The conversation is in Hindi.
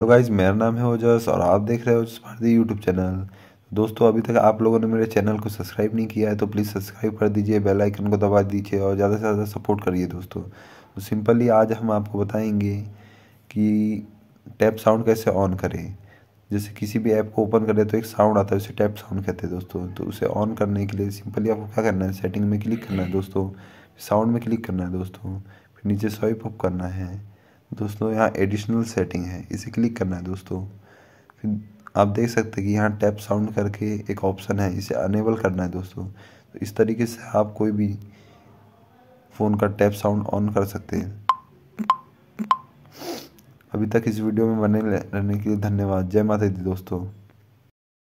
तो गाइज मेरा नाम है ओजस और आप देख रहे हो भारती यूट्यूब चैनल दोस्तों अभी तक आप लोगों ने मेरे चैनल को सब्सक्राइब नहीं किया है तो प्लीज़ सब्सक्राइब कर दीजिए बेल आइकन को दबा दीजिए और ज़्यादा से ज़्यादा सपोर्ट करिए दोस्तों तो सिंपली आज हम आपको बताएंगे कि टैप साउंड कैसे ऑन करें जैसे किसी भी ऐप को ओपन करें तो एक साउंड आता है उसे टैप साउंड कहते हैं दोस्तों तो उसे ऑन करने के लिए सिंपली आपको क्या करना है सेटिंग में क्लिक करना है दोस्तों साउंड में क्लिक करना है दोस्तों फिर नीचे स्वाइप अप करना है दोस्तों यहाँ एडिशनल सेटिंग है इसे क्लिक करना है दोस्तों फिर आप देख सकते हैं कि यहाँ टैप साउंड करके एक ऑप्शन है इसे अनेबल करना है दोस्तों तो इस तरीके से आप कोई भी फ़ोन का टैप साउंड ऑन कर सकते हैं अभी तक इस वीडियो में बने रहने के लिए धन्यवाद जय माता दी दोस्तों